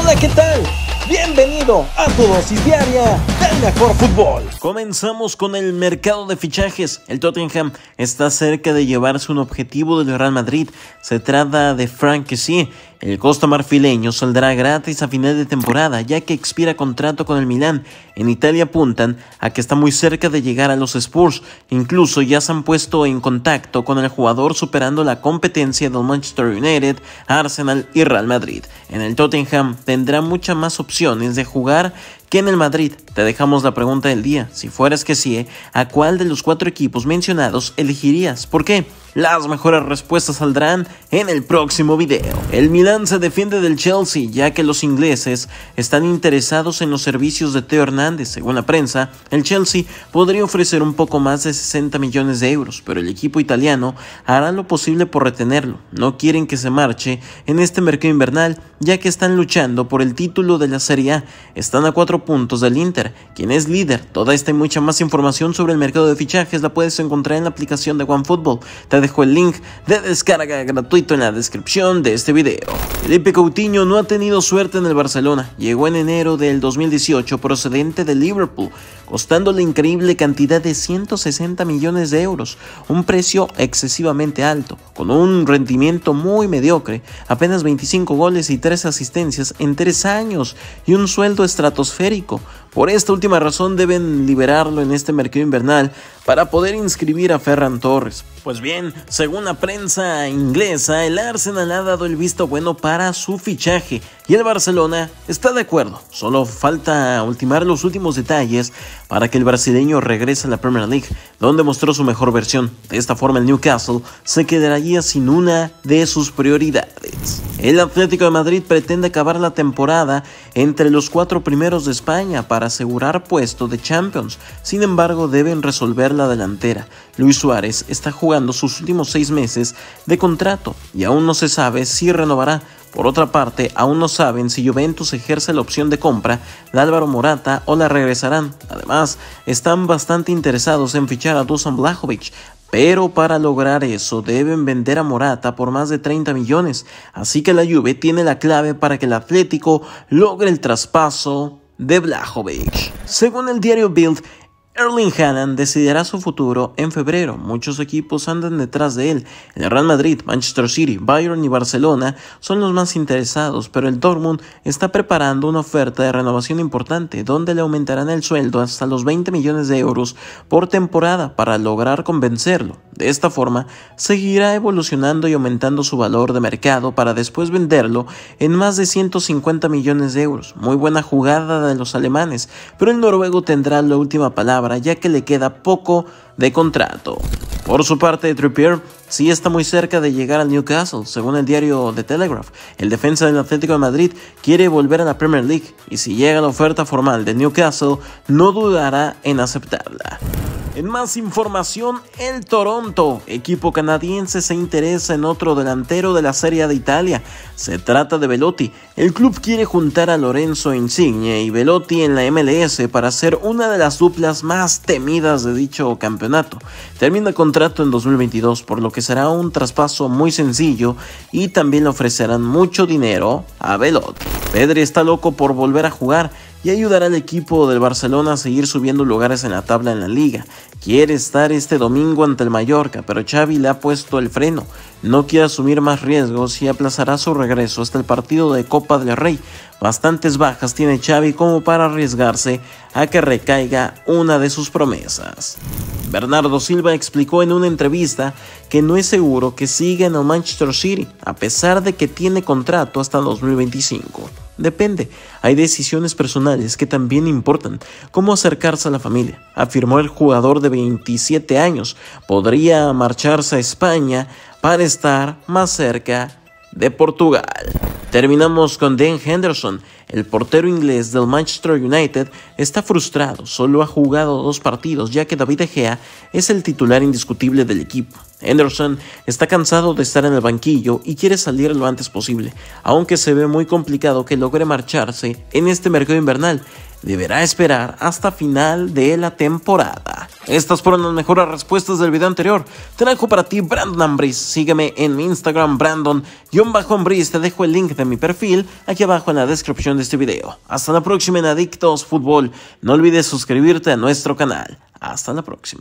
Hola, ¿qué tal? Bienvenido a tu dosis diaria del mejor fútbol. Comenzamos con el mercado de fichajes. El Tottenham está cerca de llevarse un objetivo del Real Madrid. Se trata de Frank Kessie, el Costa Marfileño saldrá gratis a final de temporada, ya que expira contrato con el Milan. En Italia apuntan a que está muy cerca de llegar a los Spurs. Incluso ya se han puesto en contacto con el jugador superando la competencia del Manchester United, Arsenal y Real Madrid. En el Tottenham tendrá muchas más opciones de jugar en el Madrid? Te dejamos la pregunta del día. Si fueras que sí, ¿eh? ¿a cuál de los cuatro equipos mencionados elegirías? ¿Por qué? Las mejores respuestas saldrán en el próximo video. El Milan se defiende del Chelsea ya que los ingleses están interesados en los servicios de Teo Hernández. Según la prensa, el Chelsea podría ofrecer un poco más de 60 millones de euros, pero el equipo italiano hará lo posible por retenerlo. No quieren que se marche en este mercado invernal ya que están luchando por el título de la Serie A. Están a cuatro puntos del Inter, quien es líder. Toda esta y mucha más información sobre el mercado de fichajes la puedes encontrar en la aplicación de OneFootball. Te dejo el link de descarga gratuito en la descripción de este video. Felipe Coutinho no ha tenido suerte en el Barcelona. Llegó en enero del 2018 procedente de Liverpool, costando la increíble cantidad de 160 millones de euros, un precio excesivamente alto, con un rendimiento muy mediocre, apenas 25 goles y 3 asistencias en 3 años y un sueldo estratosférico por esta última razón deben liberarlo en este mercado invernal para poder inscribir a Ferran Torres. Pues bien, según la prensa inglesa, el Arsenal ha dado el visto bueno para su fichaje y el Barcelona está de acuerdo. Solo falta ultimar los últimos detalles para que el brasileño regrese a la Premier League, donde mostró su mejor versión. De esta forma el Newcastle se quedaría sin una de sus prioridades. El Atlético de Madrid pretende acabar la temporada entre los cuatro primeros de España para asegurar puesto de Champions. Sin embargo, deben resolver la delantera. Luis Suárez está jugando sus últimos seis meses de contrato y aún no se sabe si renovará. Por otra parte, aún no saben si Juventus ejerce la opción de compra de Álvaro Morata o la regresarán. Además, están bastante interesados en fichar a Dusan Blajovic, pero para lograr eso deben vender a Morata por más de 30 millones. Así que la Juve tiene la clave para que el Atlético logre el traspaso de Blajovic. Según el diario Bild, Erling Haaland decidirá su futuro en febrero. Muchos equipos andan detrás de él. El Real Madrid, Manchester City, Bayern y Barcelona son los más interesados, pero el Dortmund está preparando una oferta de renovación importante donde le aumentarán el sueldo hasta los 20 millones de euros por temporada para lograr convencerlo. De esta forma, seguirá evolucionando y aumentando su valor de mercado para después venderlo en más de 150 millones de euros. Muy buena jugada de los alemanes, pero el noruego tendrá la última palabra ya que le queda poco de contrato. Por su parte, Trippier sí está muy cerca de llegar al Newcastle, según el diario The Telegraph. El defensa del Atlético de Madrid quiere volver a la Premier League y si llega la oferta formal de Newcastle, no dudará en aceptarla. En más información, el Toronto, equipo canadiense, se interesa en otro delantero de la Serie de Italia. Se trata de Velotti. El club quiere juntar a Lorenzo Insigne y Velotti en la MLS para ser una de las duplas más temidas de dicho campeonato. Termina contrato en 2022, por lo que será un traspaso muy sencillo y también le ofrecerán mucho dinero a Velotti. Pedri está loco por volver a jugar y ayudará al equipo del Barcelona a seguir subiendo lugares en la tabla en la liga. Quiere estar este domingo ante el Mallorca, pero Xavi le ha puesto el freno. No quiere asumir más riesgos y aplazará su regreso hasta el partido de Copa del Rey. Bastantes bajas tiene Xavi como para arriesgarse a que recaiga una de sus promesas. Bernardo Silva explicó en una entrevista que no es seguro que siga en el Manchester City, a pesar de que tiene contrato hasta 2025. Depende, hay decisiones personales que también importan, ¿Cómo acercarse a la familia, afirmó el jugador de 27 años. Podría marcharse a España para estar más cerca de Portugal. Terminamos con Dan Henderson. El portero inglés del Manchester United está frustrado, solo ha jugado dos partidos ya que David Egea es el titular indiscutible del equipo. Henderson está cansado de estar en el banquillo y quiere salir lo antes posible, aunque se ve muy complicado que logre marcharse en este mercado invernal. Deberá esperar hasta final de la temporada. Estas fueron las mejores respuestas del video anterior. Te para ti Brandon Ambris. Sígueme en mi Instagram Brandon-Ambris. Te dejo el link de mi perfil aquí abajo en la descripción de este video. Hasta la próxima en Adictos Fútbol. No olvides suscribirte a nuestro canal. Hasta la próxima.